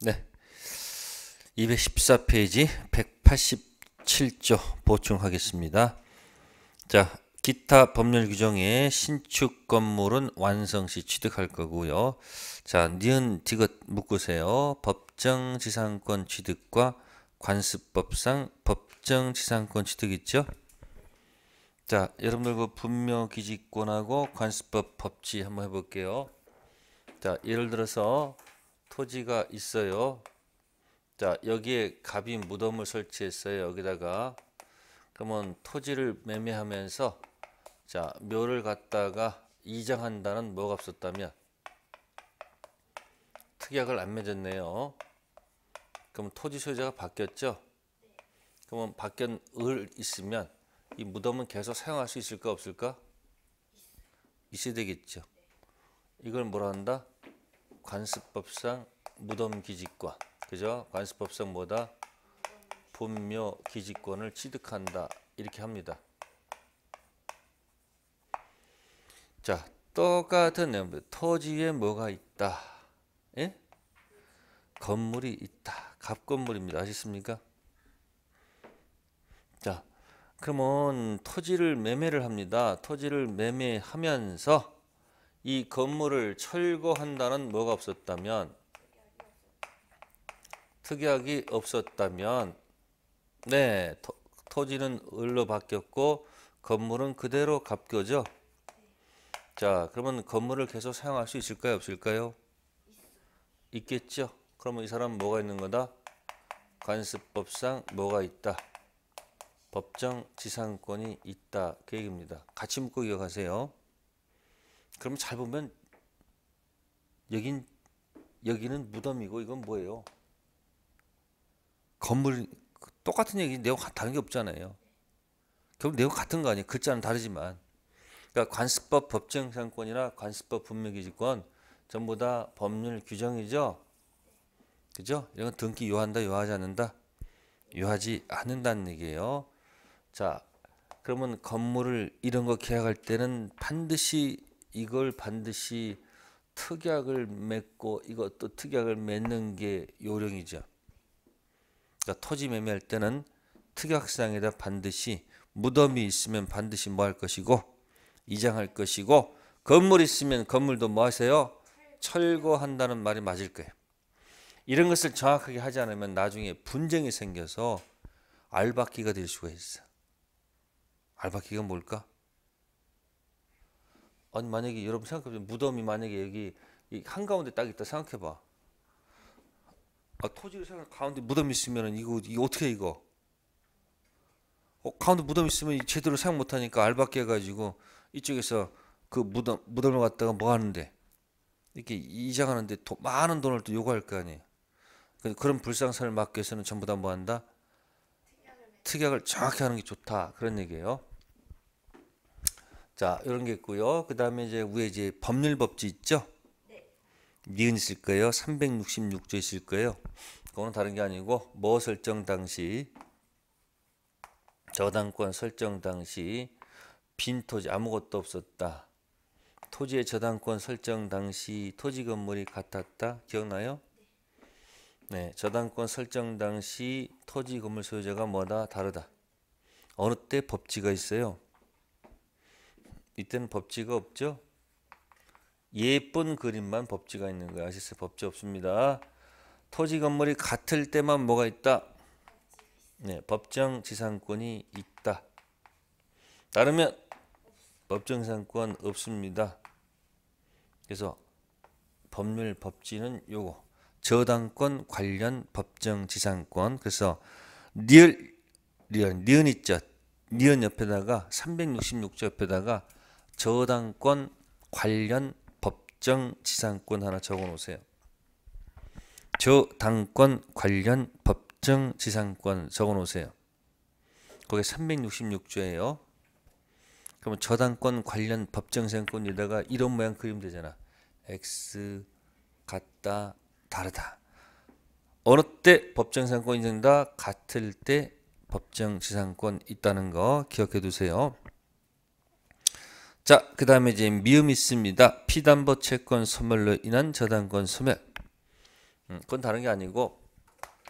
네. 214페이지 187조 보충하겠습니다. 자, 기타 법률 규정에 신축 건물은 완성 시 취득할 거고요. 자, 니은 디귿 묶으세요. 법정 지상권 취득과 관습법상 법정 지상권 취득 있죠? 자, 여러분들 그 분묘 기지권하고 관습법 법치 한번 해 볼게요. 자, 예를 들어서 토지가 있어요. 자 여기에 갑이 무덤을 설치했어요. 여기다가 그러면 토지를 매매하면서 자 묘를 갖다가 이장한다는 뭐가 없었다면 특약을 안 맺었네요. 그럼 토지 소유자가 바뀌었죠? 그러면 바뀐 을 있으면 이 무덤은 계속 사용할 수 있을까 없을까? 있어야 되겠죠. 이걸 뭐라 한다? 관습법상 무덤 기지과 그죠? 관습법상 뭐다? 분묘 기지권을 취득한다 이렇게 합니다. 자 똑같은 내용입 토지에 뭐가 있다? 예? 건물이 있다. 갑건물입니다. 아시습니까? 자 그러면 토지를 매매를 합니다. 토지를 매매하면서 이 건물을 철거한다는 뭐가 없었다면 특약이 없었다면 네 토, 토지는 을로 바뀌었고 건물은 그대로 갑교죠. 자 그러면 건물을 계속 사용할 수 있을까요 없을까요? 있겠죠. 그러면 이 사람은 뭐가 있는 거다? 관습법상 뭐가 있다? 법정 지상권이 있다. 그 얘기입니다. 같이 묶고 기억하세요. 그러면잘 보면 여긴 여기는 무덤이고 이건 뭐예요? 건물 똑같은 얘기 내용 다른 게 없잖아요. 결국 내용 같은 거 아니에요. 글자는 다르지만. 그러니까 관습법 법정상권이나 관습법 분묘기지권 전부 다 법률 규정이죠. 그죠? 이런 등기 요한다 요하지 않는다. 요하지 않는다는 얘기예요. 자, 그러면 건물을 이런 거 계약할 때는 반드시 이걸 반드시 특약을 맺고 이것도 특약을 맺는 게 요령이죠. 그러니까 토지 매매할 때는 특약상에다 반드시 무덤이 있으면 반드시 뭐 할 것이고 이장할 것이고 건물 있으면 건물도 뭐 하세요? 철거한다는 말이 맞을 거예요. 이런 것을 정확하게 하지 않으면 나중에 분쟁이 생겨서 알바기가될 수가 있어. 알바기가 뭘까? 아니 만약에 여러분 생각해보세요. 무덤이 만약에 여기 한 가운데 딱 있다 생각해봐. 아, 토지를 생각 가운데 무덤 있으면 이거 이거 어떻게 이거? 어, 가운데 무덤 있으면 제대로 사용 못하니까 알밖에 해가지고 이쪽에서 그 무덤 무덤을 갖다가 뭐 하는데 이렇게 이장하는데 도, 많은 돈을 또 요구할 거 아니에요. 그런 불상사를 막기 위해서는 전부 다 뭐 한다? 특약을 정확히 하는 게 좋다 그런 얘기예요. 자, 이런 게 있고요. 그 다음에 이제 위에 이제 법률 법지 있죠? 네. 니은 있을 거예요. 366조 있을 거예요. 그거는 다른 게 아니고 뭐 설정 당시 저당권 설정 당시 빈 토지 아무것도 없었다. 토지의 저당권 설정 당시 토지 건물이 같았다. 기억나요? 네, 네 저당권 설정 당시 토지 건물 소유자가 뭐다? 다르다. 어느 때 법지가 있어요? 이때는 법칙이 없죠. 예쁜 그림만 법지가 있는 거예요. 아시스요 법지 없습니다. 토지 건물이 같을 때만 뭐가 있다? 네, 법정 지상권이 있다. 따르면 법정 지상권 없습니다. 그래서 법률 법지는 요거 저당권 관련 법정 지상권 그래서 리얼 니은 있죠. 니은 옆에다가 366조 옆에다가 저당권 관련 법정 지상권 하나 적어 놓으세요. 저당권 관련 법정 지상권 적어 놓으세요. 거기 366조예요. 그러면 저당권 관련 법정 지상권에다가 이런 모양 그림 되잖아. x 같다 다르다. 어느 때 법정 지상권 인정다 같을 때 법정 지상권 있다는 거 기억해 두세요. 자, 그 다음에 이제 미음이 있습니다. 피담보 채권 소멸로 인한 저당권 소멸. 음, 그건 다른 게 아니고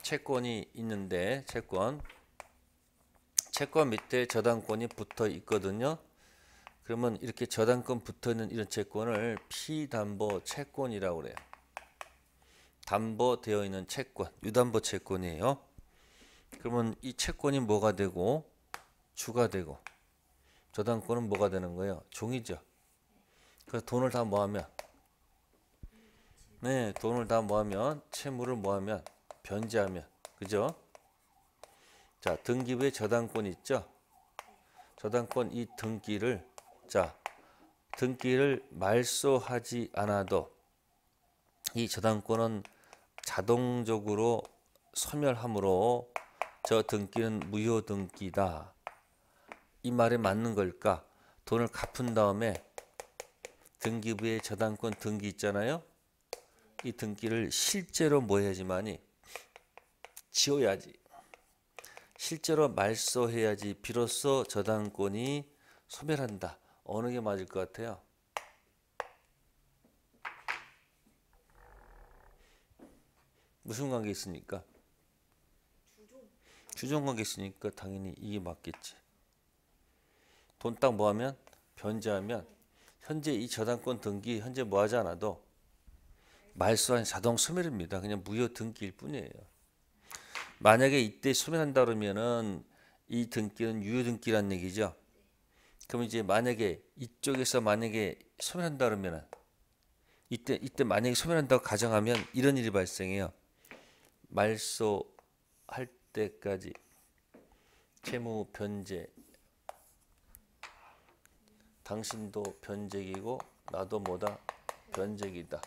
채권이 있는데 채권 채권 밑에 저당권이 붙어 있거든요. 그러면 이렇게 저당권 붙어 있는 이런 채권을 피담보 채권이라고 그래요. 담보되어 있는 채권, 유담보 채권이에요. 그러면 이 채권이 뭐가 되고 주가 되고 저당권은 뭐가 되는 거예요? 종이죠. 그래서 돈을 다 모으면 네, 돈을 다 모으면 채무를 모으면 변제하면 그죠? 자, 등기부에 저당권 있죠? 저당권 이 등기를 자, 등기를 말소하지 않아도 이 저당권은 자동적으로 소멸함으로 저 등기는 무효 등기다. 이 말에 맞는 걸까? 돈을 갚은 다음에 등기부에 저당권 등기 있잖아요. 이 등기를 실제로 뭐 해야지만이 지워야지. 실제로 말소해야지 비로소 저당권이 소멸한다. 어느 게 맞을 것 같아요? 무슨 관계 있으니까? 주종 관계 있으니까 당연히 이게 맞겠지. 돈딱 뭐하면 변제하면 현재 이 저당권 등기 현재 뭐하지 않아도 말소한 자동 소멸입니다. 그냥 무효 등기일 뿐이에요. 만약에 이때 소멸한다 그러면은 이 등기는 유효 등기란 얘기죠. 그럼 이제 만약에 이쪽에서 만약에 소멸한다 그러면은 이때 이때 만약에 소멸한다고 가정하면 이런 일이 발생해요. 말소할 때까지 채무 변제 당신도 변제기고 나도 뭐다? 변제기다.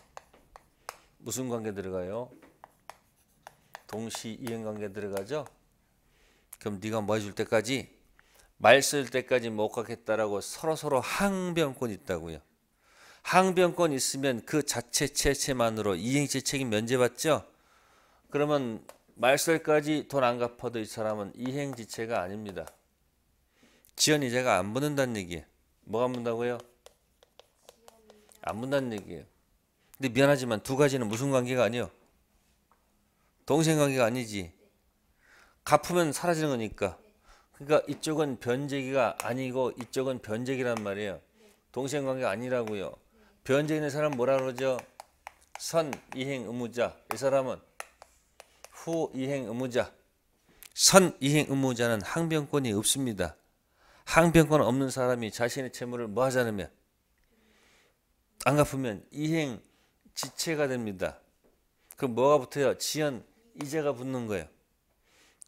무슨 관계 들어가요? 동시 이행관계 들어가죠? 그럼 네가 뭐 해줄 때까지? 말쓸 때까지 못 가겠다라고 서로서로 항변권 있다고요. 항변권 있으면 그 자체 체체만으로 이행체 책임 면제받죠? 그러면 말살까지 돈 안 갚아도 이 사람은 이행지체가 아닙니다. 지연이자가 안 붙는다는 얘기예요. 뭐가 문다고요? 안문는 얘기예요. 근데 미안하지만 두 가지는 무슨 관계가 아니요. 동생 관계가 아니지. 갚으면 사라지는 거니까. 그러니까 이쪽은 변제기가 아니고 이쪽은 변제기란 말이에요. 동생 관계가 아니라고요. 변제 있는 사람 뭐라 그러죠? 선 이행 의무자. 이 사람은 후 이행 의무자. 선 이행 의무자는 항변권이 없습니다. 항변권 없는 사람이 자신의 채무를 뭐하자면안 갚으면 이행 지체가 됩니다. 그럼 뭐가 붙어요? 지연 이자가 붙는 거예요.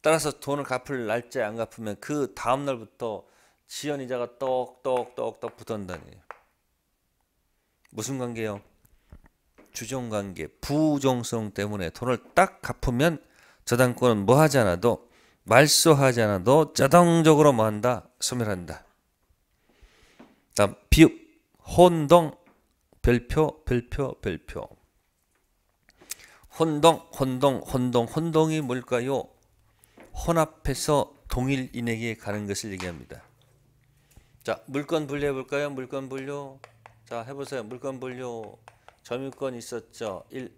따라서 돈을 갚을 날짜에 안 갚으면 그 다음 날부터 지연 이자가 떡떡떡떡 붙는다니. 무슨 관계요? 주종 관계, 부종성 때문에 돈을 딱 갚으면 저당권은 뭐 하지 않아도 말소하지 않아도 자동적으로 뭐한다? 소멸한다. 다음 비 혼동, 별표, 별표, 별표. 혼동, 혼동, 혼동, 혼동이 뭘까요? 혼합해서 동일인에게 가는 것을 얘기합니다. 자, 물건 분류해 볼까요? 물건 분류. 자, 해보세요. 물건 분류. 점유권 있었죠. 1,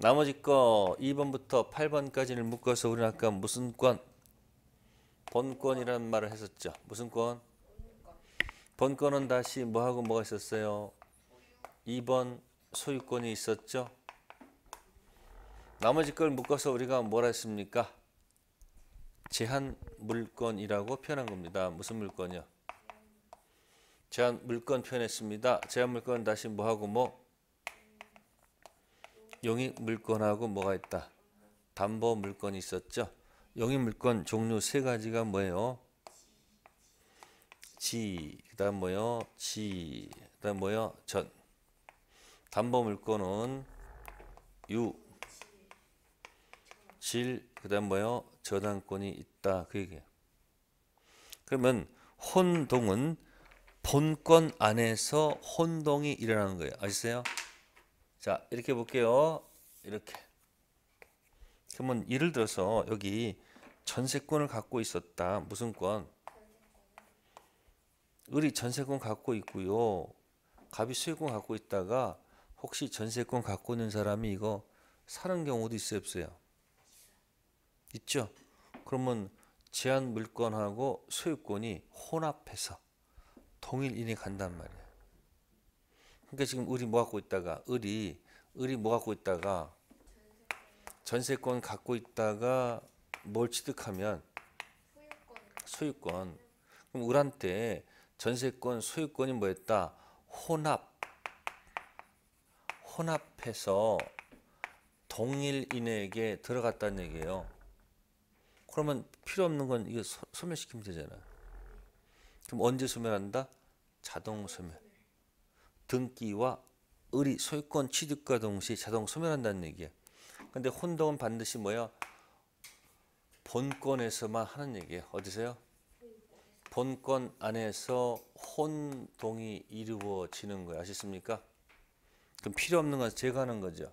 나머지 거 2번부터 8번까지를 묶어서 우리는 아까 무슨 권? 본권이라는 말을 했었죠. 무슨 권? 본권은 다시 뭐하고 뭐가 있었어요? 2번 소유권이 있었죠. 나머지 걸 묶어서 우리가 뭐라 했습니까? 제한 물건이라고 표현한 겁니다. 무슨 물건이요? 제한 물건 표현했습니다. 제한 물건 다시 뭐하고 뭐? 용익 물건하고 뭐가 있다? 담보 물건이 있었죠. 용익 물건 종류 세 가지가 뭐예요? 지, 그다음 뭐요? 지, 그다음 뭐요? 전. 담보 물건은 유, 질, 그다음 뭐요? 저당권이 있다. 그 얘기예요. 그러면 혼동은 본권 안에서 혼동이 일어나는 거예요. 아시세요? 자, 이렇게 볼게요. 이렇게. 그러면 예를 들어서 여기 전세권을 갖고 있었다. 무슨 권? 을이 전세권 갖고 있고요. 갑이 수혜권 갖고 있다가 혹시 전세권 갖고 있는 사람이 이거 사는 경우도 있어요, 없어요? 있죠. 그러면 제한 물건하고 소유권이 혼합해서 동일인이 간단 말이에요. 그러니까 지금 을이 뭐 갖고 있다가 을이 을이 뭐 갖고 있다가 전세권 갖고 있다가 뭘 취득하면 소유권. 그럼 을한테 전세권 소유권이 뭐였다? 혼합. 혼합해서 동일인에게 들어갔다는 얘기예요. 그러면 필요 없는 건 이거 소멸시키면 되잖아. 그럼 언제 소멸한다? 자동 소멸. 등기와 을이 소유권 취득과 동시에 자동 소멸한다는 얘기야. 근데 혼동은 반드시 뭐야? 본권에서만 하는 얘기예요. 어디서요? 본권 안에서 혼동이 이루어지는 거예요. 아시습니까? 그럼 필요 없는 건 제거하는 거죠.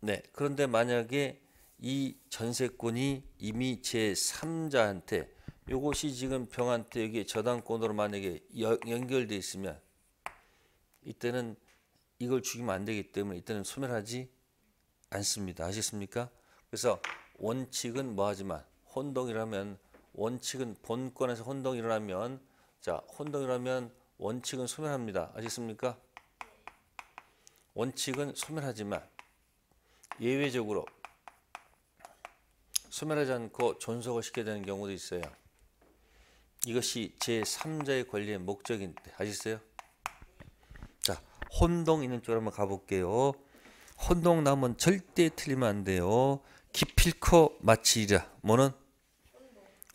네. 그런데 만약에 이 전세권이 이미 제3자한테 요것이 지금 병한테 여기 저당권으로 만약에 연결돼 있으면 이때는 이걸 죽이면 안 되기 때문에 이때는 소멸하지 않습니다. 아시겠습니까? 그래서 원칙은 뭐하지만 혼동이라면 원칙은 본권에서 혼동이 일어나면 자 혼동이 일면 원칙은 소멸합니다. 아시겠습니까? 원칙은 소멸하지만 예외적으로 소멸하지 않고 존속을 시켜야 되는 경우도 있어요. 이것이 제3자의 권리의 목적인데 아시겠어요? 혼동 있는 쪽으로 한번 가볼게요. 혼동남은 절대 틀리면 안 돼요. 기필코 마치리라. 뭐는?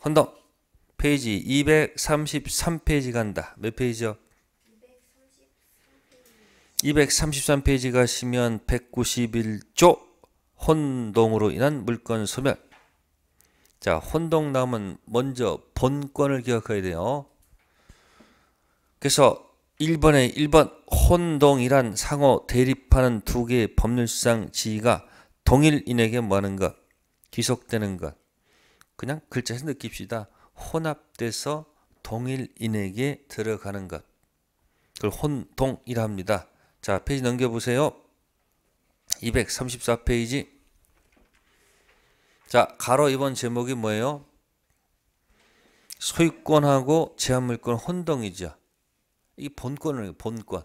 혼동. 페이지 233페이지 간다. 몇 페이지요? 233페이지. 가시면 191조 혼동으로 인한 물건 소멸. 자, 혼동남은 먼저 본권을 기억해야 돼요. 그래서 1번의 1번 혼동이란 상호 대립하는 두 개의 법률상 지위가 동일인에게 뭐하는 것? 귀속되는 것. 그냥 글자 서느낍시다 혼합돼서 동일인에게 들어가는 것. 그걸 혼동이라 합니다. 자, 페이지 넘겨보세요. 234페이지. 자, 가로 2번 제목이 뭐예요? 소유권하고 제한물권 혼동이죠. 이 본권을 본권.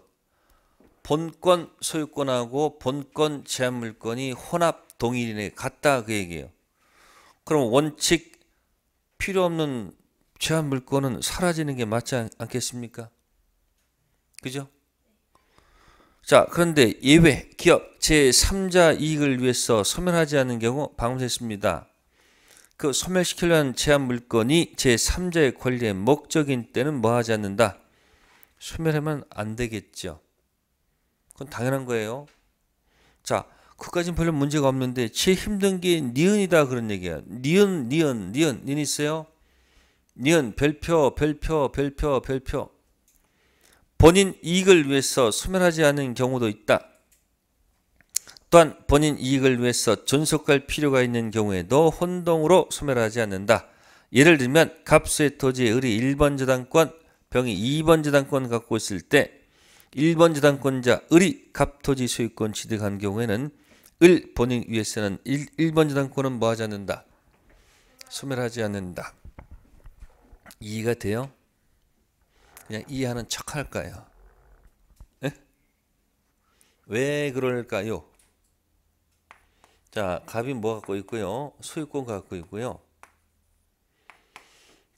본권 소유권하고 본권 제한물권이 혼합 동일인에 같다 그 얘기예요. 그럼 원칙 필요 없는 제한물권은 사라지는 게 맞지 않겠습니까? 그죠? 자 그런데 예외 기업 제3자 이익을 위해서 소멸하지 않은 경우 방문했습니다. 그 소멸시키려는 제한물권이 제3자의 권리의 목적인 때는 뭐하지 않는다. 소멸하면 안 되겠죠. 그건 당연한 거예요. 자, 그까진 별로 문제가 없는데 제 힘든 게 니은이다 그런 얘기야. 니은, 니은, 니은, 니은 있어요? 니은, 별표, 별표, 별표, 별표. 본인 이익을 위해서 소멸하지 않은 경우도 있다. 또한 본인 이익을 위해서 존속할 필요가 있는 경우에도 혼동으로 소멸하지 않는다. 예를 들면 갑수의 토지의 을이 1번 저당권, 병이 2번 지단권 갖고 있을 때 1번 지단권자 을이 갑토지 소유권 취득한 경우에는 을 본인 위에서는 1, 번지단권은뭐 하지 않는다. 소멸하지 않는다. 이해가 돼요? 그냥 이해하는 척 할까요? 에? 예? 왜 그럴까요? 자, 갑이 뭐 갖고 있고요. 소유권 갖고 있고요.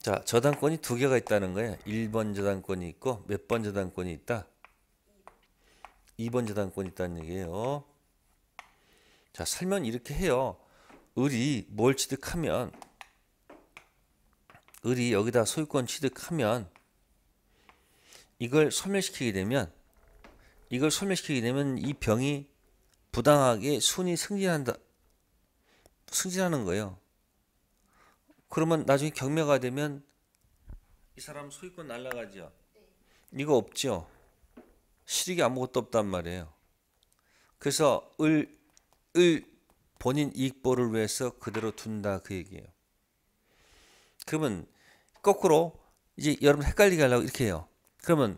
자, 저당권이 두 개가 있다는 거예요. 1번 저당권이 있고 몇 번 저당권이 있다? 2번 저당권이 있다는 얘기예요. 자, 설명 이렇게 해요. 을이 뭘 취득하면 을이 여기다 소유권 취득하면 이걸 소멸시키게 되면 이걸 소멸시키게 되면 이 병이 부당하게 순위 승진한다. 승진하는 거예요. 그러면 나중에 경매가 되면 이 사람 소유권 날라가죠. 네. 이거 없죠. 실익이 아무것도 없단 말이에요. 그래서 을, 을 본인 이익보를 위해서 그대로 둔다 그 얘기예요. 그러면 거꾸로 이제 여러분 헷갈리게 하려고 이렇게 해요. 그러면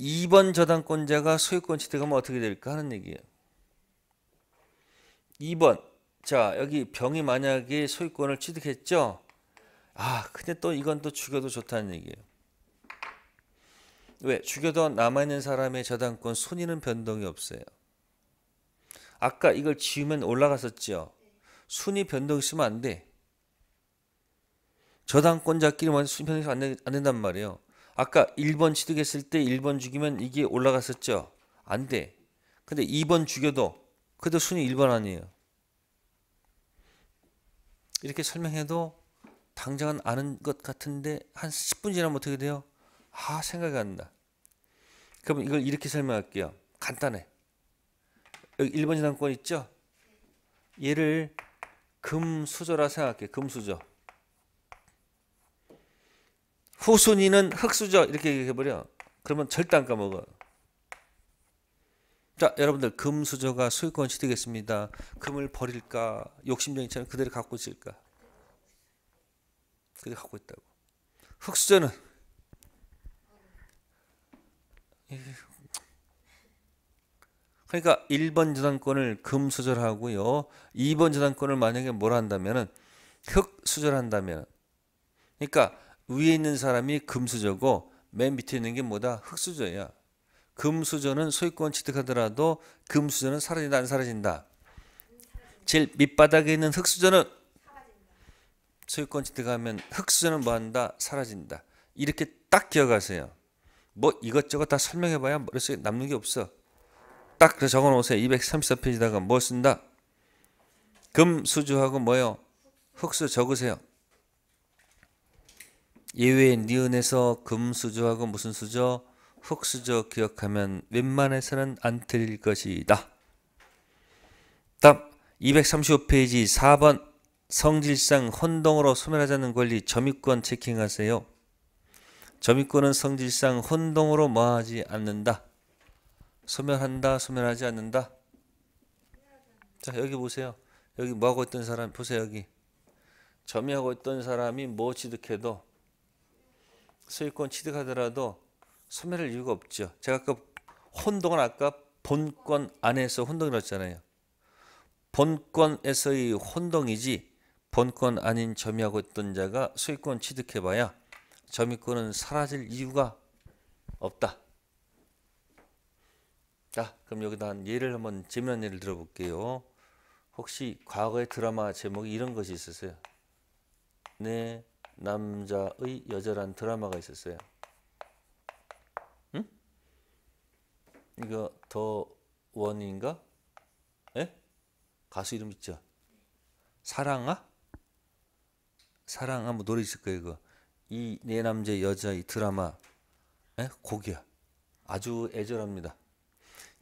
2번 저당권자가 소유권 취득하면 어떻게 될까 하는 얘기예요. 2번 자 여기 병이 만약에 소유권을 취득했죠. 아, 근데 또 이건 또 죽여도 좋다는 얘기예요. 왜? 죽여도 남아있는 사람의 저당권 손이는 변동이 없어요. 아까 이걸 지으면 올라갔었죠. 순위 변동 있으면 안 돼. 저당권자끼리만 순위 변동이 안, 안 된단 말이에요. 아까 1번 취득했을 때 1번 죽이면 이게 올라갔었죠. 안 돼. 근데 2번 죽여도 그래도 순위 1번 아니에요. 이렇게 설명해도 당장은 아는 것 같은데 한 10분 지나면 어떻게 돼요? 아 생각이 안 나. 그럼 이걸 이렇게 설명할게요. 간단해. 여기 1번 지상권 있죠? 얘를 금수저라 생각해. 금수저. 후순위는 흙수저 이렇게 얘기해버려. 그러면 절대 안 까먹어. 자 여러분들 금수저가 소유권 취득했습니다. 금을 버릴까 욕심쟁이처럼 그대로 갖고 있을까? 그게 하고 있다고. 흑수저는 그러니까 1번 저당권을 금 수절하고요. 2번 저당권을 만약에 뭘 한다면은 흑 수절한다면 그러니까 위에 있는 사람이 금수저고 맨 밑에 있는 게 뭐다? 흑수저야. 금수저는 소유권 취득하더라도 금수저는 사라진다 안 사라진다. 제일 밑바닥에 있는 흑수저는 소유권 취득하면 흑수저는 뭐한다 사라진다 이렇게 딱 기억하세요. 뭐 이것저것 다 설명해봐야 머릿속에 남는 게 없어. 딱그래 적어놓으세요. 234페이지다가 뭐 쓴다? 금, 수주하고 뭐요? 흑수 적으세요. 예외의 니은에서 금, 수저하고 무슨 수저? 흑수저 기억하면 웬만해서는 안 틀릴 것이다. 답 235페이지 4번 성질상 혼동으로 소멸하자는 권리 점유권 체킹하세요. 점유권은 성질상 혼동으로 뭐하지 않는다. 소멸한다, 소멸하지 않는다. 자 여기 보세요. 여기 뭐하고 있던 사람 보세요 여기. 점유하고 있던 사람이 뭐 취득해도 소유권 취득하더라도 소멸할 이유가 없죠. 제가 아까 혼동은 아까 본권 안에서 혼동이었잖아요. 본권에서의 혼동이지 본권 아닌 점유하고 있던 자가 소유권 취득해봐야 점유권은 사라질 이유가 없다. 자, 그럼 여기다 한 예를 한번 재미난 예를 들어볼게요. 혹시 과거의 드라마 제목이 이런 것이 있었어요. 내 네, 남자의 여자란 드라마가 있었어요. 응? 이거 더 원인가? 예? 가수 이름 있죠? 사랑아? 사랑 하면 노래 있을 거예요 이거 이내 네 남자 여자 이 드라마 에? 곡이야 아주 애절합니다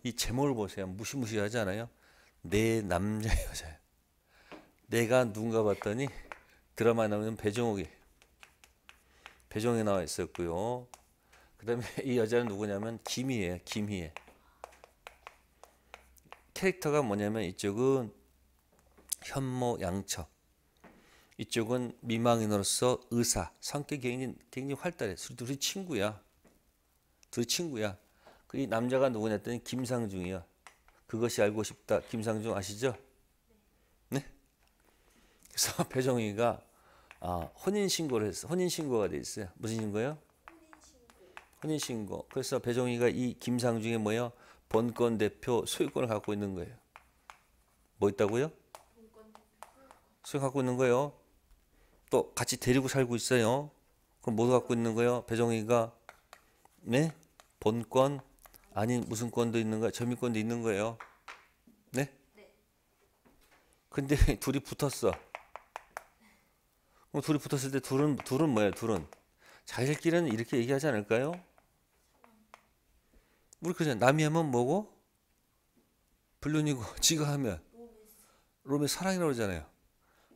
이 제목을 보세요 무시무시하지 않아요 내 네 남자 여자 내가 누군가 봤더니 드라마에 나오는 배정옥이배정옥이 나와 있었고요 그 다음에 이 여자는 누구냐면 김희애예요 김희애 캐릭터가 뭐냐면 이쪽은 현모 양척 이쪽은 미망인으로서 의사, 성격 굉장히, 굉장히 활달해. 둘이, 둘이 친구야. 둘이 친구야. 그이 남자가 누구냐 했더니 김상중이야. 그것이 알고 싶다. 김상중 아시죠? 네? 그래서 배정희가 아, 혼인신고를 했어. 혼인신고가 돼 있어요. 무슨 신고요? 혼인신고. 그래서 배정희가 이 김상중의 뭐요? 본권 대표 소유권을 갖고 있는 거예요. 뭐 있다고요? 소유 갖고 있는 거예요. 또 같이 데리고 살고 있어요. 그럼 뭐 갖고 있는 거예요? 배정이가 네? 본권 아닌 무슨 권도 있는 거야? 점유권도 있는 거예요. 네? 네. 근데 둘이 붙었어. 그럼 둘이 붙었을 때 둘은 둘은 뭐야? 둘은 자기들끼리는 이렇게 얘기하지 않을까요? 우리 그냥 남이 하면 뭐고? 불륜이고 지가 하면 로맨 사랑이라고 그러잖아요.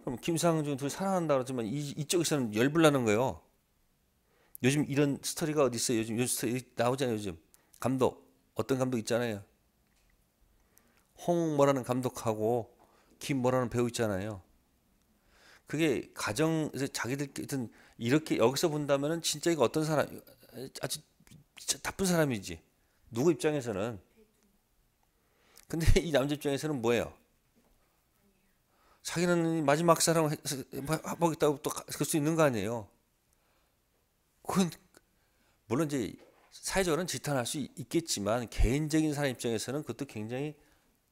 그럼 김상중 둘 사랑한다 그러지만 이, 이쪽에서는 열불나는 거예요. 요즘 이런 스토리가 어디 있어요? 요즘 요즘 스토리 나오잖아요. 요즘 감독 어떤 감독 있잖아요. 홍 뭐라는 감독하고 김 뭐라는 배우 있잖아요. 그게 가정에서 자기들끼리 이렇게 여기서 본다면은 진짜 이거 어떤 사람 아주 나쁜 사람이지. 누구 입장에서는. 근데 이 남자 입장에서는 뭐예요? 자기는 마지막 사랑을 하겠다고 또 할 수 있는 거 아니에요. 그건 물론 이제 사회적으로는 지탄할 수 있겠지만 개인적인 사람 입장에서는 그것도 굉장히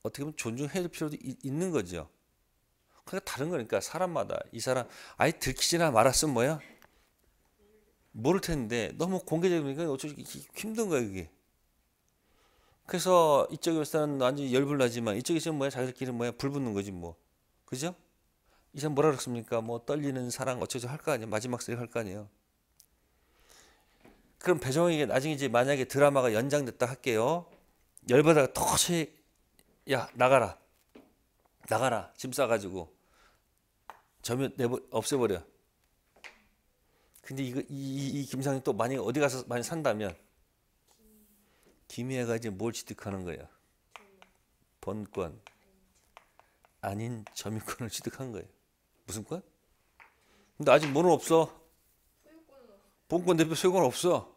어떻게 보면 존중해야 될 필요도 있는 거죠. 그러니까 다른 거니까 사람마다 이 사람 아예 들키지나 말았으면 뭐야 모를 텐데 너무 공개적이니까 어쩔 수 힘든 거야 이게. 그래서 이쪽에서는 완전 열불 나지만 이쪽에서는 뭐야 자기들끼리 뭐야 불 붙는 거지 뭐. 그죠? 이제 뭐라 그랬습니까? 뭐 떨리는 사랑 어쩌죠 할거 아니에요. 마지막 세리 할거 아니에요. 그럼 배정에게 나중에 이제 만약에 드라마가 연장됐다 할게요. 열받아가 터시 야 나가라 나가라 짐 싸가지고 저면 내버 없애버려. 근데 이거 이, 김상이 또 만약 어디 가서 많이 산다면 김희가 이제 뭘 취득하는 거야? 본권. 아닌 점유권을 취득한 거예요. 무슨 권? 근데 아직 뭐는 없어. 본권 대표 소유권 없어.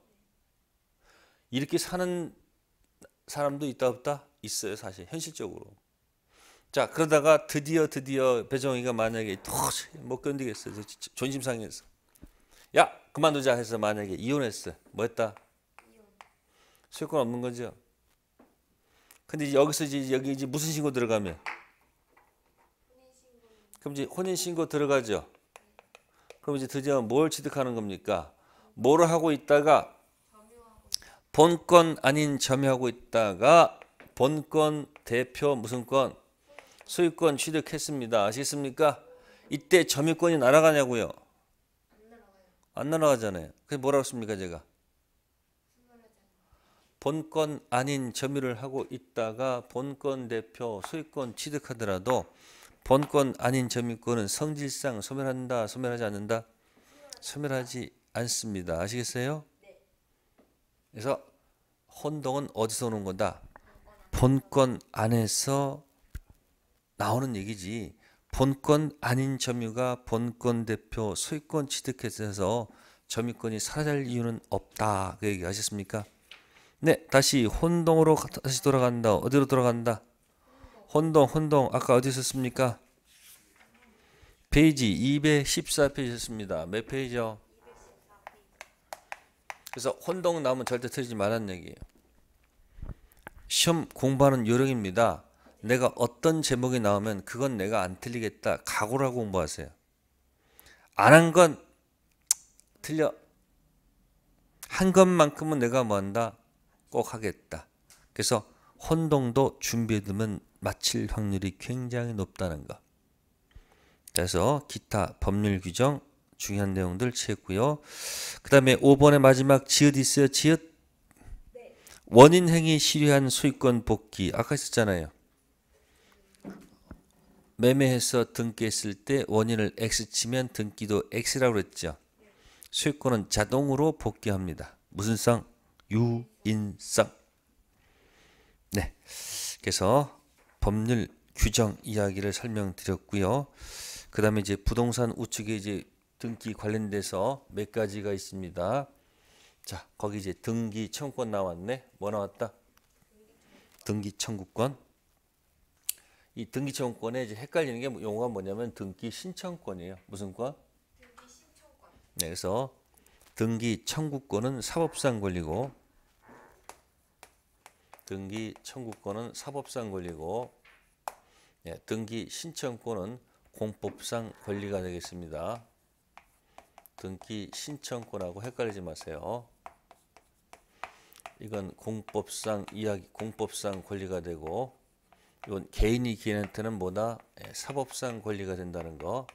이렇게 사는 사람도 있다 없다 있어요 사실 현실적으로. 자 그러다가 드디어 드디어 배정이가 만약에 도저히 못 견디겠어요 존심 상해서 야 그만두자 해서 만약에 이혼했어 뭐 했다 소유권 없는 거죠. 근데 여기서 이제 여기 이제 무슨 신고 들어가면 그럼 이제 혼인신고 들어가죠. 그럼 이제 드디어 뭘 취득하는 겁니까? 뭐를 하고 있다가 본권 아닌 점유하고 있다가 본권 대표 무슨 권? 소유권 취득했습니다. 아시겠습니까? 이때 점유권이 날아가냐고요? 안 날아가잖아요. 그게 뭐라고 씁니까 제가? 본권 아닌 점유를 하고 있다가 본권 대표 소유권 취득하더라도 본권 아닌 점유권은 성질상 소멸한다, 소멸하지 않는다, 소멸하지 않습니다. 아시겠어요? 네. 그래서 혼동은 어디서 오는 거다? 본권 안에서 나오는 얘기지. 본권 아닌 점유가 본권 대표 소유권 취득해서 점유권이 사라질 이유는 없다. 그 얘기 아셨습니까? 네, 다시 혼동으로 다시 돌아간다. 어디로 돌아간다? 혼동 혼동 아까 어디 있었습니까? 페이지 214페이지였습니다. 몇 페이지요? 그래서 혼동 나면 절대 틀리지 말란 얘기예요. 시험 공부하는 요령입니다. 내가 어떤 제목이 나오면 그건 내가 안 틀리겠다 각오라고 공부하세요. 안 한 건 틀려. 한 것만큼은 내가 뭐 한다? 꼭 하겠다. 그래서 혼동도 준비해두면 맞힐 확률이 굉장히 높다는 것. 그래서 기타 법률 규정 중요한 내용들 채웠고요. 그 다음에 5번의 마지막 지읒 있어요. 지읒 네. 원인 행위 실효한 소유권 복귀 아까 있었잖아요. 매매해서 등기했을 때 원인을 X 치면 등기도 X라고 그랬죠. 소유권은 자동으로 복귀합니다. 무슨 성? 유인성. 네. 그래서 법률 규정 이야기를 설명드렸고요. 그 다음에 이제 부동산 우측에 이제 등기 관련돼서 몇 가지가 있습니다. 자, 거기 이제 등기 청구권 나왔네. 뭐 나왔다? 등기 청구권. 이 등기 청구권에 이제 헷갈리는 게 용어가 뭐냐면 등기 신청권이에요. 무슨 권? 등기 신청권. 네, 그래서 등기 청구권은 사법상 권리고 등기 청구권은 사법상 권리고 예, 등기 신청권은 공법상 권리가 되겠습니다. 등기 신청권하고 헷갈리지 마세요. 이건 공법상 이야기, 공법상 권리가 되고 이건 개인이 기인한테는 뭐다? 예, 사법상 권리가 된다는 거.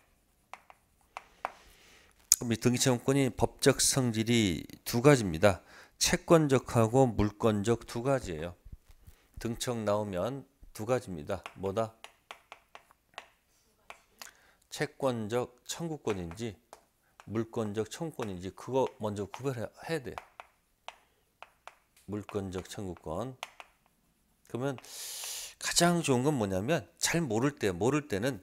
그럼 이 등기 청구권이 법적 성질이 두 가지입니다. 채권적하고 물권적 두 가지예요. 등청 나오면 두 가지입니다. 뭐다? 채권적 청구권인지 물권적 청구권인지 그거 먼저 구별해야 돼 물권적 청구권. 그러면 가장 좋은 건 뭐냐면 잘 모를 때 모를 때는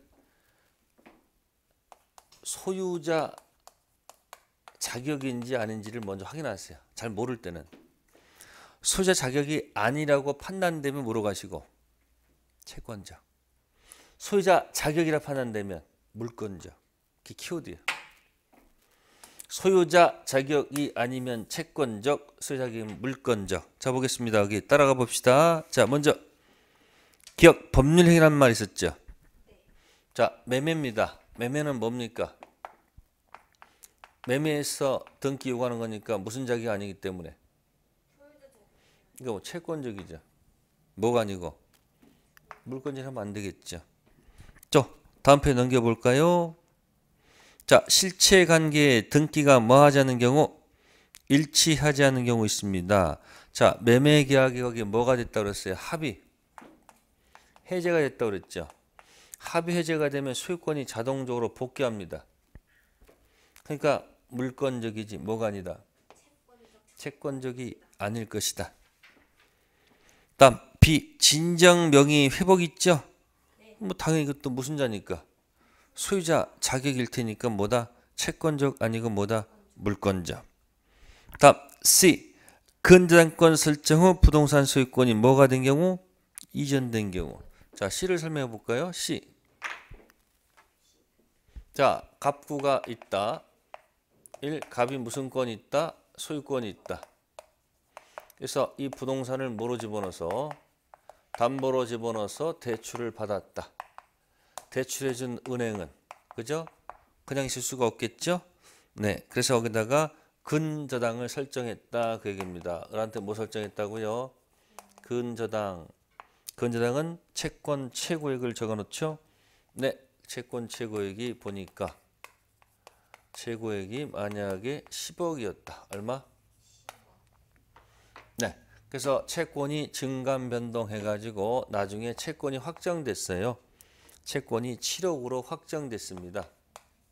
소유자 자격인지 아닌지를 먼저 확인하세요. 잘 모를 때는. 소유 자격이 자 아니라고 판단되면 물어가시고 채권자 소유자 자격이라 판단되면 물권자 그 키워드예요. 소유자 자격이 아니면 채권적, 소유자 자격이 물권적. 자 보겠습니다. 여기 따라가 봅시다. 자 먼저 기억 법률행위란는말 있었죠. 자 매매입니다. 매매는 뭡니까? 매매에서 등기 요구하는 거니까 무슨 자격이 아니기 때문에 이거 뭐 채권적이죠. 뭐가 아니고 물건질 하면 안 되겠죠. 저 다음 페 넘겨볼까요? 자 실체 관계의 등기가 뭐하지 않 경우 일치하지 않은 경우 있습니다. 자 매매 계약이 거기 뭐가 됐다 그랬어요? 합의 해제가 됐다 그랬죠. 합의 해제가 되면 소유권이 자동적으로 복귀합니다. 그러니까 물건적이지 뭐가 아니다. 채권적이 아닐 것이다. 다음 그러니까 B 진정 명의 회복 있죠? 뭐 당연히 이것도 무슨자니까 소유자 자격일 테니까 뭐다 채권적 아니고 뭐다 물권자. 다음 C 근저당권 설정 후 부동산 소유권이 뭐가 된 경우 이전된 경우. 자 C를 설명해 볼까요? C 자, 갑구가 있다. 1. 갑이 무슨 권이 있다? 소유권이 있다. 그래서 이 부동산을 뭐로 집어넣어서 담보로 집어넣어서 대출을 받았다. 대출해준 은행은 그죠? 그냥 있을 수가 없겠죠? 네, 그래서 거기다가 근저당을 설정했다 그 얘기입니다. 을한테 뭐 설정했다고요? 근저당. 근저당은 채권 최고액을 적어놓죠? 네, 채권 최고액이 보니까 최고액이 만약에 10억이었다. 얼마? 그래서 채권이 증감 변동해가지고 나중에 채권이 확정됐어요. 채권이 7억으로 확정됐습니다.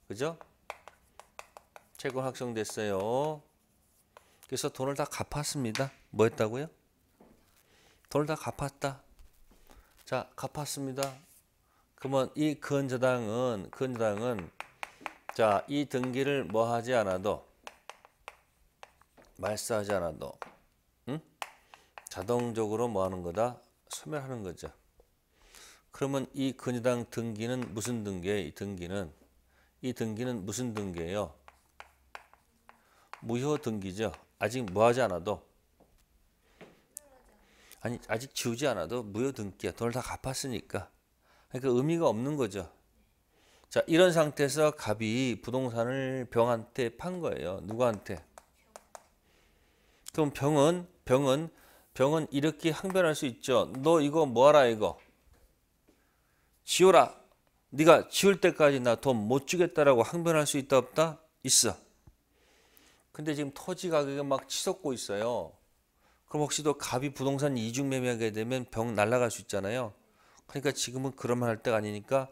그죠? 채권 확정됐어요. 그래서 돈을 다 갚았습니다. 뭐 했다고요? 돈을 다 갚았다. 자, 갚았습니다. 그러면 이 근저당은 근저당은 자, 이 등기를 뭐 하지 않아도 말소하지 않아도 자동적으로 뭐 하는 거다? 소멸하는 거죠. 그러면 이 근위당 등기는 무슨 등기예요? 이 등기는 이 등기는 무슨 등기예요? 무효 등기죠. 아직 뭐 하지 않아도 아니 아직 지우지 않아도 무효 등기야. 돈을 다 갚았으니까. 그러니까 의미가 없는 거죠. 자, 이런 상태에서 갑이 부동산을 병한테 판 거예요. 누구한테? 그럼 병은 병은 병은 이렇게 항변할 수 있죠. 너 이거 뭐하라 이거. 지워라. 네가 지울 때까지 나 돈 못 주겠다라고 항변할 수 있다 없다? 있어. 근데 지금 토지 가격이 막 치솟고 있어요. 그럼 혹시도 갑이 부동산 이중 매매하게 되면 병 날라갈 수 있잖아요. 그러니까 지금은 그러면 할 때가 아니니까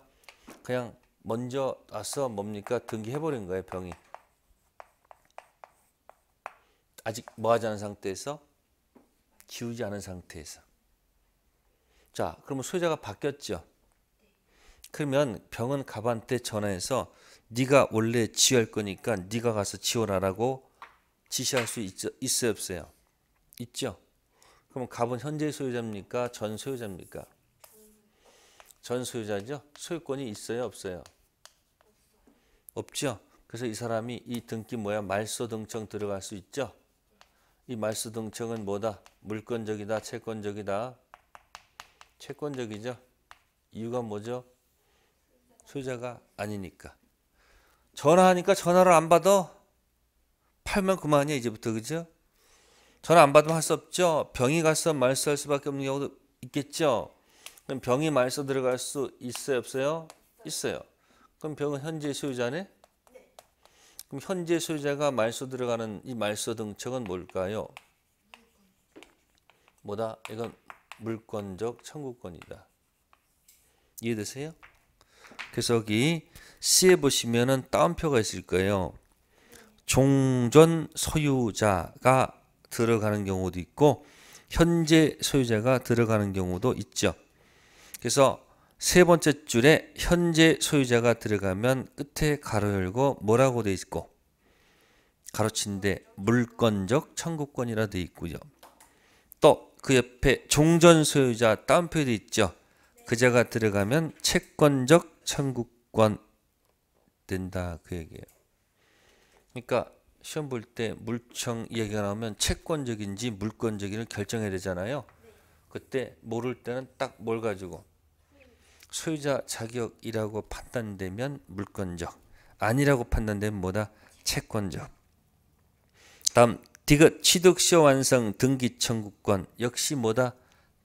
그냥 먼저 와서 뭡니까 등기해버린 거예요 병이. 아직 뭐하자는 상태에서 지우지 않은 상태에서. 자, 그러면 소유자가 바뀌었죠. 그러면 병은 갑한테 전화해서 네가 원래 지할 거니까 네가 가서 지원하라고 지시할 수 있, 있어요 없어요? 있죠. 그럼 갑은 현재 소유자입니까? 전 소유자입니까? 전 소유자죠. 소유권이 있어요 없어요? 없죠. 그래서 이 사람이 이 등기 뭐야 말소 등청 들어갈 수 있죠. 이 말소등청은 뭐다? 물권적이다, 채권적이다. 채권적이죠. 이유가 뭐죠? 소유자가 아니니까. 전화하니까 전화를 안 받아? 팔면 그만이야 이제부터 그죠? 전화 안 받으면 할 수 없죠. 병이 가서 말소할 수밖에 없는 경우도 있겠죠. 그럼 병이 말소 들어갈 수 있어요 없어요? 있어요. 그럼 병은 현재 소유자네? 그럼 현재 소유자가 말소 들어가는 이 말소 등척은 뭘까요? 뭐다? 이건 물권적 청구권이다. 이해되세요? 그래서 여기 C에 보시면은 따옴표가 있을 거예요. 종전 소유자가 들어가는 경우도 있고 현재 소유자가 들어가는 경우도 있죠. 그래서 세 번째 줄에 현재 소유자가 들어가면 끝에 가로 열고 뭐라고 돼 있고 가로친데 물건적 청구권이라 돼 있고요. 또 그 옆에 종전 소유자 따옴표 도 있죠. 그자가 들어가면 채권적 청구권 된다 그 얘기예요. 그러니까 시험 볼 때 물청 얘기가 나오면 채권적인지 물건적인지 결정해야 되잖아요. 그때 모를 때는 딱 뭘 가지고 소유자 자격이라고 판단되면 물권적 아니라고 판단되면 뭐다 채권적 다음 디귿 취득시효 완성 등기 청구권 역시 뭐다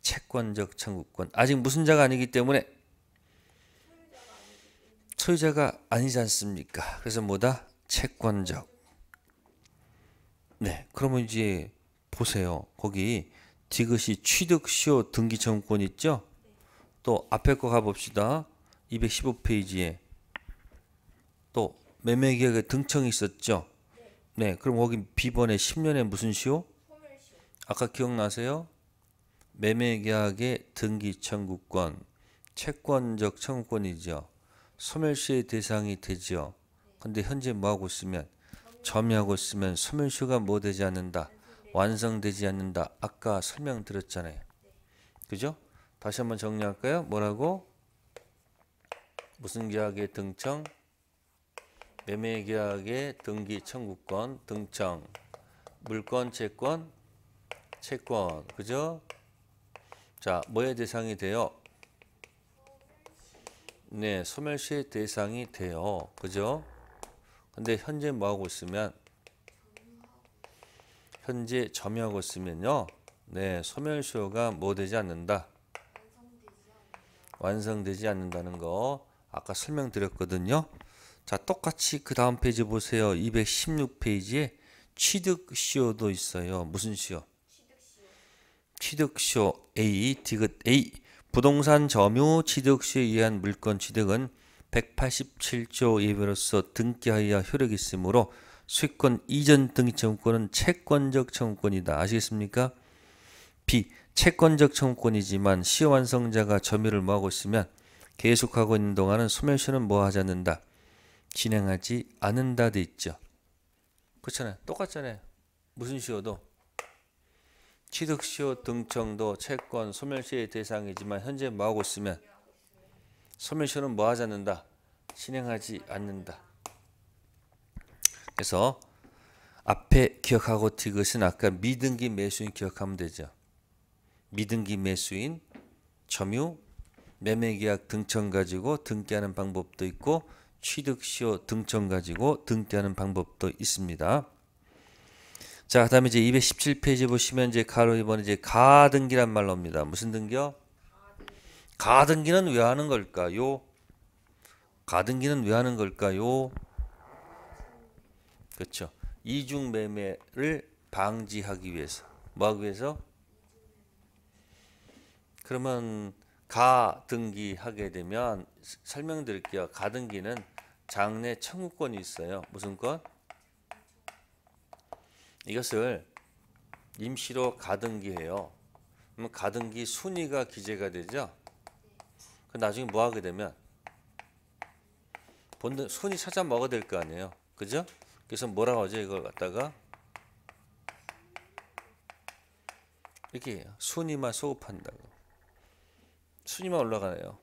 채권적 청구권 아직 무슨 자가 아니기 때문에 소유자가 아니지 않습니까 그래서 뭐다 채권적 네 그러면 이제 보세요 거기 디귿이 취득시효 등기 청구권 있죠 또 앞에 거 가봅시다. 215페이지에 또 매매계약의 등청이 있었죠. 네, 그럼 거기 B번에 10년에 무슨 시효? 아까 기억나세요? 매매계약의 등기 청구권, 채권적 청구권이죠. 소멸시의 대상이 되지 근데 현재 뭐하고 있으면? 점유하고 있으면 소멸시효가 뭐 되지 않는다? 완성되지 않는다. 아까 설명드렸잖아요. 그죠? 다시 한번 정리할까요? 뭐라고? 무슨 계약의 등청? 매매 계약의 등기 청구권, 등청, 물권, 채권, 채권, 그죠? 자, 뭐의 대상이 돼요? 네, 소멸시의 대상이 돼요. 그죠? 근데 현재 뭐하고 있으면 현재 점유하고 있으면요. 네, 소멸시효가 뭐 되지 않는다. 완성되지 않는다는 거 아까 설명드렸거든요. 자, 똑같이 그 다음 페이지 보세요. 216페이지에 취득시효도 있어요. 무슨 시효? 취득시효 A, 디귿 A. 부동산 점유 취득시에 의한 물권 취득은 187조 예외로서 등기하여 효력이 있으므로 수익권 이전 등기 채권은 채권적 채권이다. 아시겠습니까? B. 채권적 청구권이지만 시완성자가 점유를 뭐하고 있으면 계속하고 있는 동안은 소멸시효는 뭐 하지 않는다? 진행하지 않는다돼 있죠. 그렇잖아요. 똑같잖아요. 무슨 시효도? 취득시효 등청도 채권 소멸시효의 대상이지만 현재 뭐하고 있으면? 소멸시효는 뭐 하지 않는다? 진행하지 않는다. 그래서 앞에 기억하고 디귿은 아까 미등기 매수인 기억하면 되죠. 미등기 매수인, 점유, 매매계약 등천 가지고 등기하는 방법도 있고 취득시효 등천 가지고 등기하는 방법도 있습니다. 자, 다음에 이제 217페이지 보시면 이제 가로 이번에 이제 가등기란 말 나옵니다. 무슨 등기요? 가등기는 왜 하는 걸까요? 가등기는 왜 하는 걸까요? 그렇죠. 이중 매매를 방지하기 위해서. 뭐 하기 위해서? 그러면 가등기하게 되면 설명드릴게요. 가등기는 장래 청구권이 있어요. 무슨 권? 이것을 임시로 가등기해요. 그러면 가등기 순위가 기재가 되죠. 그 나중에 뭐 하게 되면 본등 순위 찾아 먹어야 될 거 아니에요. 그죠? 그래서 뭐라고 하죠? 이걸 갖다가 이렇게 순위만 소급한다고. 순위만 올라가네요.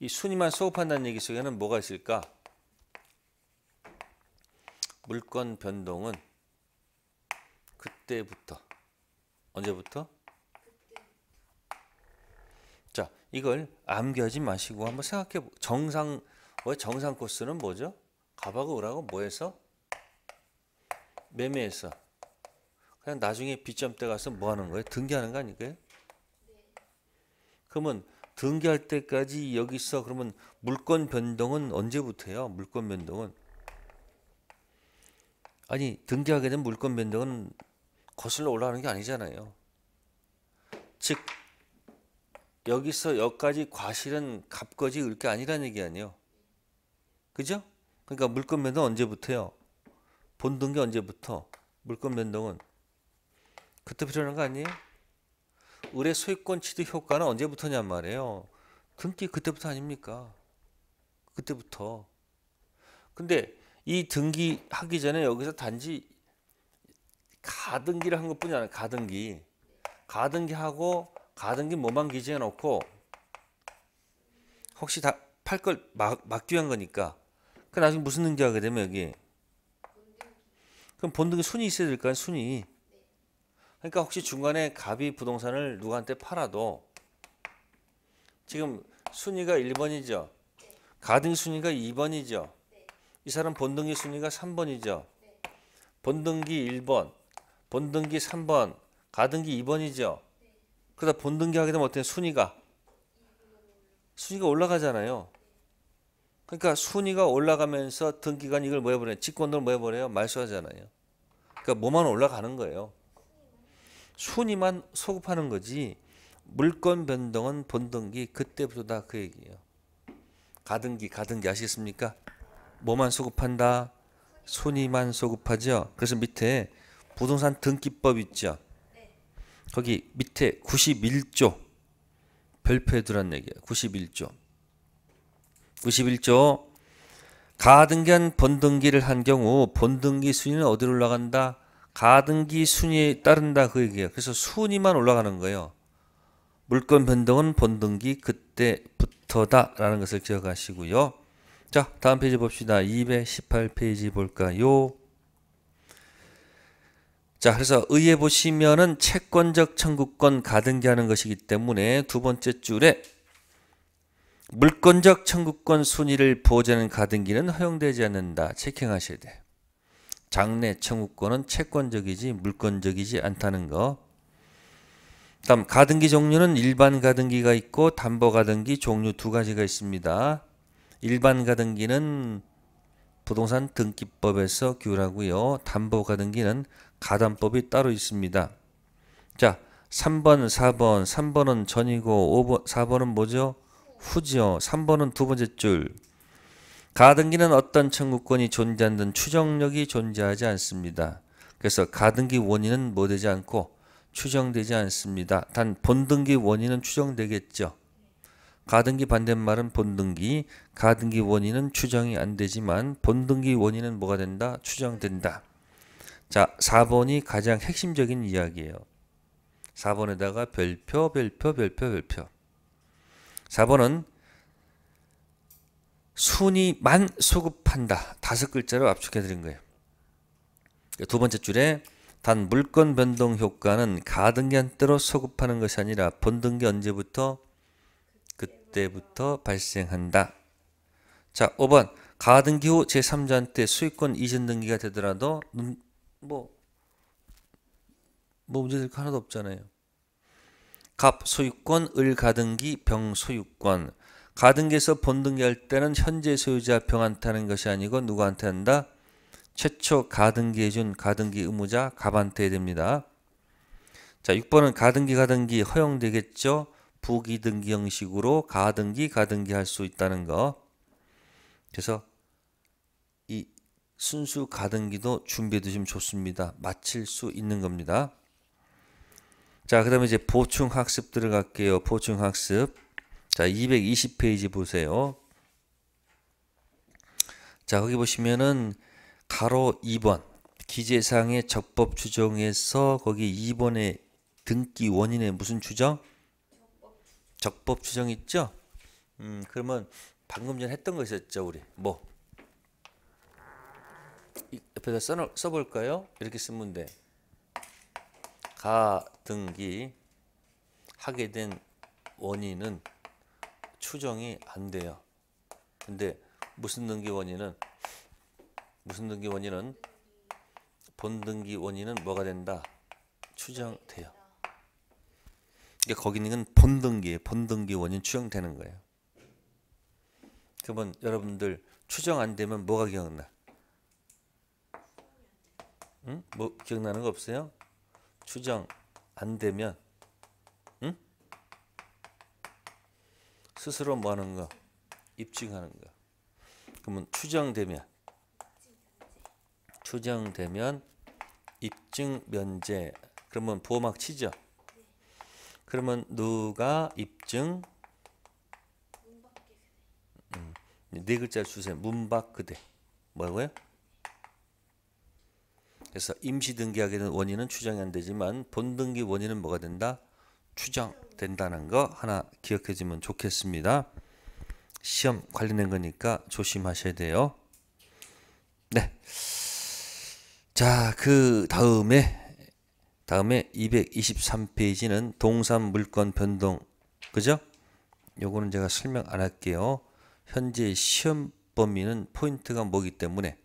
이 순위만 소급한다는 얘기 속에는 뭐가 있을까? 물건 변동은 그때부터 언제부터? 자, 이걸 암기하지 마시고 한번 생각해 보. 정상 왜 정상 코스는 뭐죠? 가바고 오라고 뭐해서 매매해서 그냥 나중에 비점 때 가서 뭐 하는 거예요? 등기하는 거 아닐까요? 그러면 등기할 때까지 여기서 그러면 물권 변동은 언제부터요? 물권 변동은 아니 등기하게 된 물권 변동은 거슬러 올라가는 게 아니잖아요. 즉 여기서 여기까지 과실은 값거지 을게 아니라는 얘기 아니에요. 그죠? 그러니까 물권 변동 언제부터요? 본 등기 언제부터? 물권 변동은 그때 필요한 거 아니에요? 을의 소유권 취득 효과는 언제부터냔 말이에요. 등기 그때부터 아닙니까? 그때부터. 근데 이 등기 하기 전에 여기서 단지 가등기를 한 것뿐이 아니라 가등기. 가등기하고 가등기 뭐만 기재해 놓고 혹시 다 팔 걸 막기 위한 거니까 그 나중에 무슨 등기하게 되면 여기 그럼 본등기 순위 있어야 될거아 순위 그러니까 혹시 중간에 갑이 부동산을 누구한테 팔아도 지금 순위가 1번이죠. 가등 순위가 2번이죠. 이 사람 본등기 순위가 3번이죠. 본등기 1번, 본등기 3번, 가등기 2번이죠. 그러다 본등기 하게 되면 어때요? 순위가 순위가 올라가잖아요. 그러니까 순위가 올라가면서 등기관 이걸 뭐 해버려요? 직권으로 뭐 해버려요? 말소하잖아요. 그러니까 뭐만 올라가는 거예요. 순위만 소급하는 거지 물건 변동은 본등기 그때부터다 그 얘기예요. 가등기 가등기 아시겠습니까? 뭐만 소급한다? 순위만 소급하죠. 그래서 밑에 부동산 등기법 있죠. 거기 밑에 91조 별표해 두란 얘기예요. 91조. 91조 가등기한 본등기를한 경우 본등기 순위는 어디로 올라간다? 가등기 순위에 따른다 그 얘기예요. 그래서 순위만 올라가는 거예요. 물건 변동은 본등기 그때부터다라는 것을 기억하시고요. 자, 다음 페이지 봅시다. 218페이지 볼까요? 자, 그래서 의에 보시면은 채권적 청구권 가등기 하는 것이기 때문에 두 번째 줄에 물권적 청구권 순위를 보호하는 가등기는 허용되지 않는다. 체킹하셔야 돼요. 장래 청구권은 채권적이지 물권적이지 않다는 거. 다음 가등기 종류는 일반 가등기가 있고 담보 가등기 종류 두 가지가 있습니다. 일반 가등기는 부동산 등기법에서 규율하고요. 담보 가등기는 가담법이 따로 있습니다. 자, 3번, 4번, 3번은 전이고 5번, 4번은 뭐죠? 후지요. 3번은 두 번째 줄. 가등기는 어떤 청구권이 존재하는 추정력이 존재하지 않습니다. 그래서 가등기 원인은 뭐 되지 않고 추정되지 않습니다. 단 본등기 원인은 추정되겠죠. 가등기 반대말은 본등기, 가등기 원인은 추정이 안 되지만 본등기 원인은 뭐가 된다? 추정된다. 자, 4번이 가장 핵심적인 이야기예요. 4번에다가 별표, 별표, 별표, 별표. 4번은 순위만 수급한다. 다섯 글자로 압축해 드린 거예요. 두 번째 줄에 단 물건 변동 효과는 가등기 한때로 수급하는 것이 아니라 본등기 언제부터 그때부터 발생한다. 자, 5번 가등기 후 제3자 한테 수익권 이전 등기가 되더라도 뭐뭐 뭐 문제될 거 하나도 없잖아요. 갑 소유권, 을 가등기, 병 소유권, 가등기에서 본등기할 때는 현재 소유자 병한테 하는 것이 아니고 누구한테 한다? 최초 가등기해 준 가등기 의무자 갑한테 됩니다. 자, 6번은 가등기 가등기 허용되겠죠? 부기등기 형식으로 가등기 가등기 할 수 있다는 거. 그래서 이 순수 가등기도 준비해 두시면 좋습니다. 마칠 수 있는 겁니다. 자, 그 다음에 이제 보충학습 들어갈게요. 보충학습. 자, 220페이지 보세요. 자, 거기 보시면은 가로 2번 기재상의 적법 추정에서 거기 2번의 등기 원인에 무슨 추정? 적법 추정 있죠? 음, 그러면 방금 전 했던 거있죠 우리. 뭐? 옆에다 써, 써볼까요? 이렇게 쓰면 돼. 가등기 하게 된 원인은 추정이 안 돼요. 근데 무슨 등기 원인은 무슨 등기 원인은 본 등기 원인은 뭐가 된다? 추정돼요. 이게 거기 는본 등기에 본 등기 원인 추정되는 거예요. 그러면 여러분들 추정 안 되면 뭐가 기억나? 응? 뭐 기억나는 거 없어요? 추정 안 되면 스스로 뭐 하는 거? 입증하는 거. 그러면 추정되면 추정되면 입증 면제 그러면 보호막 치죠. 그러면 누가 입증 음, 네 글자 주세요. 문박 그대 뭐라고요? 그래서 임시 등기하게 된 원인은 추정이 안 되지만 본 등기 원인은 뭐가 된다? 추정된다는 거 하나 기억해 주면 좋겠습니다. 시험 관련된 거니까 조심하셔야 돼요. 네. 자, 그 다음에 다음에 223페이지는 동산 물권 변동. 그죠? 요거는 제가 설명 안 할게요. 현재 시험 범위는 포인트가 뭐기 때문에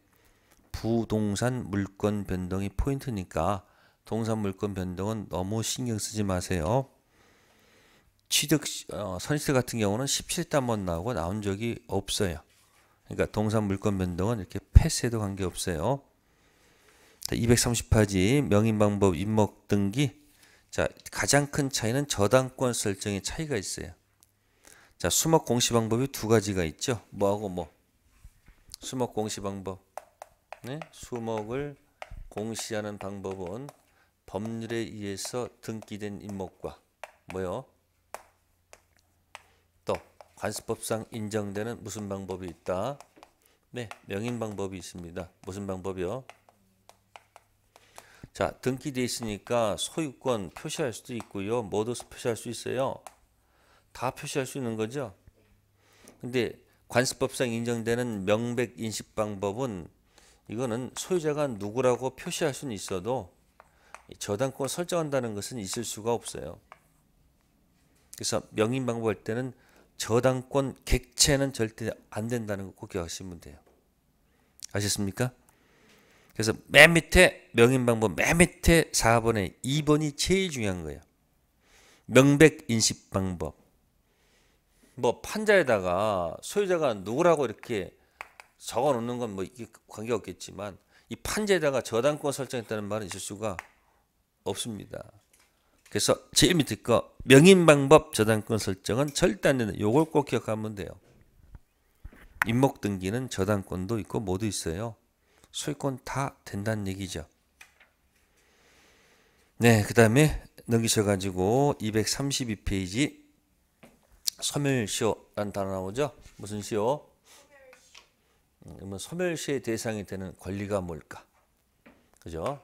부동산 물권 변동이 포인트니까 동산 물권 변동은 너무 신경 쓰지 마세요. 취득 어, 선실세 같은 경우는 17단번 나오고 나온 적이 없어요. 그러니까 동산 물건 변동은 이렇게 패스에도 관계없어요. 238지 명인방법 임목 등기 자 가장 큰 차이는 저당권 설정의 차이가 있어요. 자 수목 공시 방법이 두 가지가 있죠. 뭐하고 뭐 수목 공시 방법 네? 수목을 공시하는 방법은 법률에 의해서 등기된 임목과 뭐요 관습법상 인정되는 무슨 방법이 있다? 네, 명인 방법이 있습니다. 무슨 방법이요? 자, 등기돼 있으니까 소유권 표시할 수도 있고요. 뭐도 표시할 수 있어요. 다 표시할 수 있는 거죠. 근데 관습법상 인정되는 명백 인식 방법은 이거는 소유자가 누구라고 표시할 수는 있어도 저당권 설정한다는 것은 있을 수가 없어요. 그래서 명인 방법 할 때는 저당권 객체는 절대 안 된다는 거 꼭 기억하시면 돼요. 아셨습니까? 그래서 맨 밑에 명인방법 맨 밑에 4번에 2번이 제일 중요한 거예요. 명백인식 방법. 뭐 판자에다가 소유자가 누구라고 이렇게 적어 놓는 건 뭐 이게 관계 없겠지만 이 판자에다가 저당권 설정했다는 말은 있을 수가 없습니다. 그래서 제일 밑에 거 명인 방법 저당권 설정은 절대 안 된다. 요걸 꼭 기억하면 돼요. 인목 등기는 저당권도 있고 모두 있어요. 소유권 다 된다는 얘기죠. 네, 그 다음에 넘기셔가지고 232페이지 소멸시효라는 단어 나오죠? 무슨 시효? 음, 그러면 소멸시의 대상이 되는 권리가 뭘까? 그죠?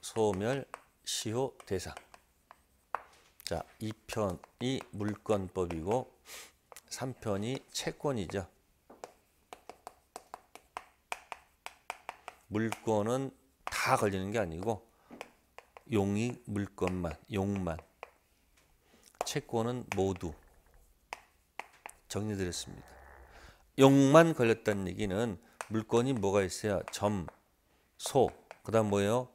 소멸 시효 대상. 자, 2편이 물건법이고 3편이 채권이죠. 물건은 다 걸리는 게 아니고 용이 물건만, 용만. 채권은 모두 정리드렸습니다. 용만 걸렸다는 얘기는 물건이 뭐가 있어야 점, 소, 그 다음 뭐예요?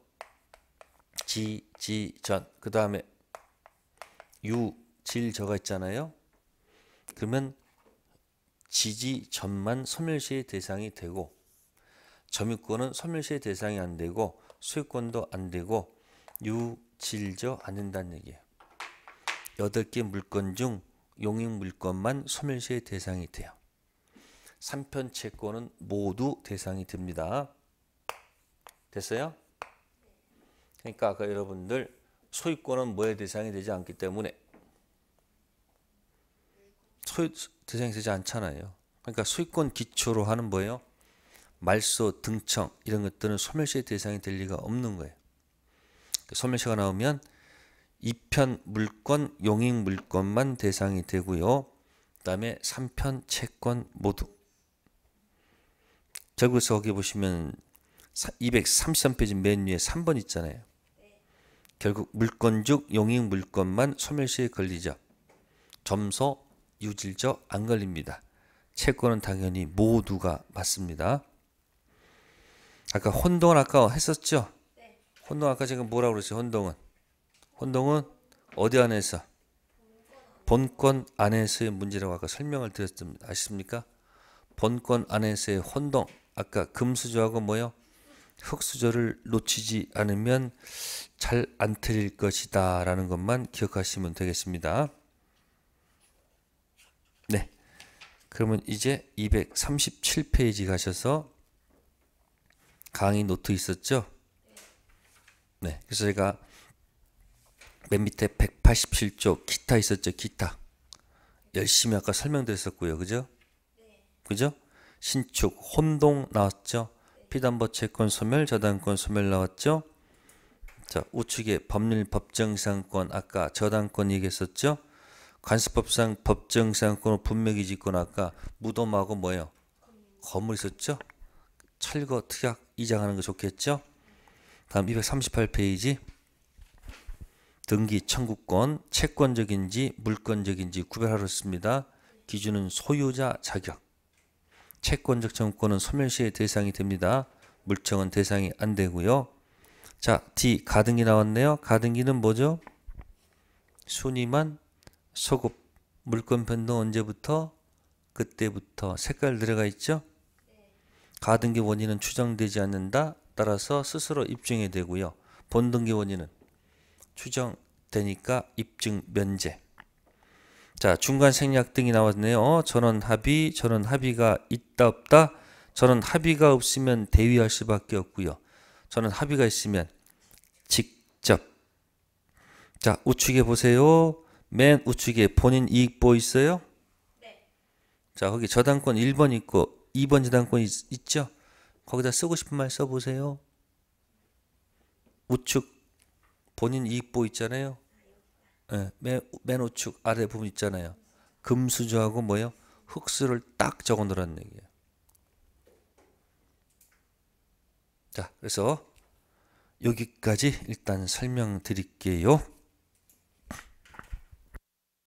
지지전 그 다음에 유질저가 있잖아요. 그러면 지지전만 소멸시의 대상이 되고 점유권은 소멸시의 대상이 안 되고 소유권도 안 되고 유질저 안 된다는 얘기예요. 여덟 개 물건 중 용익 물건만 소멸시의 대상이 돼요. 3편 채권은 모두 대상이 됩니다. 됐어요? 그러니까 아까 그 여러분들 소유권은 뭐에 대상이 되지 않기 때문에 소유 대상이 되지 않잖아요. 그러니까 소유권 기초로 하는 뭐예요? 말소, 등청 이런 것들은 소멸시의 대상이 될 리가 없는 거예요. 그 소멸시가 나오면 이편 물권, 용익 물권만 대상이 되고요. 그 다음에 삼편 채권 모두. 결국서 거기 보시면 233페이지 맨 위에 3번 있잖아요. 결국 물건 중 용익 물건만 소멸시에 걸리죠. 점소 유질적 안 걸립니다. 채권은 당연히 모두가 맞습니다. 아까 혼동은 아까 했었죠? 네. 혼동 아까 제가 뭐라고 그랬어 혼동은 혼동은 어디 안에서 본권 안에서의 문제라고 아까 설명을 드렸습니다. 아십니까? 본권 안에서의 혼동 아까 금수저하고 뭐요? 흙수저를 놓치지 않으면 잘 안 틀릴 것이다 라는 것만 기억하시면 되겠습니다. 네. 그러면 이제 237페이지 가셔서 강의 노트 있었죠? 네. 그래서 제가 맨 밑에 187쪽 기타 있었죠? 기타. 열심히 아까 설명드렸었고요. 그죠? 네. 그죠? 신축 혼동 나왔죠? 피담보 채권 소멸, 저당권 소멸 나왔죠? 자, 우측에 법률 법정상권 아까 저당권 얘기했었죠? 관습법상 법정상권은 분명히 짓고 아까 무덤하고 뭐예요? 건물 있었죠? 철거 특약 이장하는 거 좋겠죠? 다음 238페이지 등기 청구권 채권적인지 물권적인지 구별하였습니다. 기준은 소유자 자격 채권적 정권은 소멸시의 대상이 됩니다. 물청은 대상이 안 되고요. 자, D 가등기 나왔네요. 가등기는 뭐죠? 순위만 소급 물권 변동 언제부터 그때부터 색깔 들어가 있죠? 가등기 원인은 추정되지 않는다. 따라서 스스로 입증이 되고요. 본등기 원인은 추정되니까 입증 면제. 자, 중간 생략 등이 나왔네요. 전원 합의, 전원 합의가 있다 없다. 전원 합의가 없으면 대위할 수밖에 없고요. 전원 합의가 있으면 직접. 자, 우측에 보세요. 맨 우측에 본인 이익 보 뭐 있어요? 네. 자, 거기 저당권 1번 있고 2번 저당권 있, 있죠? 거기다 쓰고 싶은 말 써보세요. 우측 본인 이익보 뭐 있잖아요. 예, 맨, 맨 우측 아래 부분 있잖아요. 금수저하고 뭐예요? 흙수를딱 적어 놓으라는 얘기예요. 자, 그래서 여기까지 일단 설명드릴게요.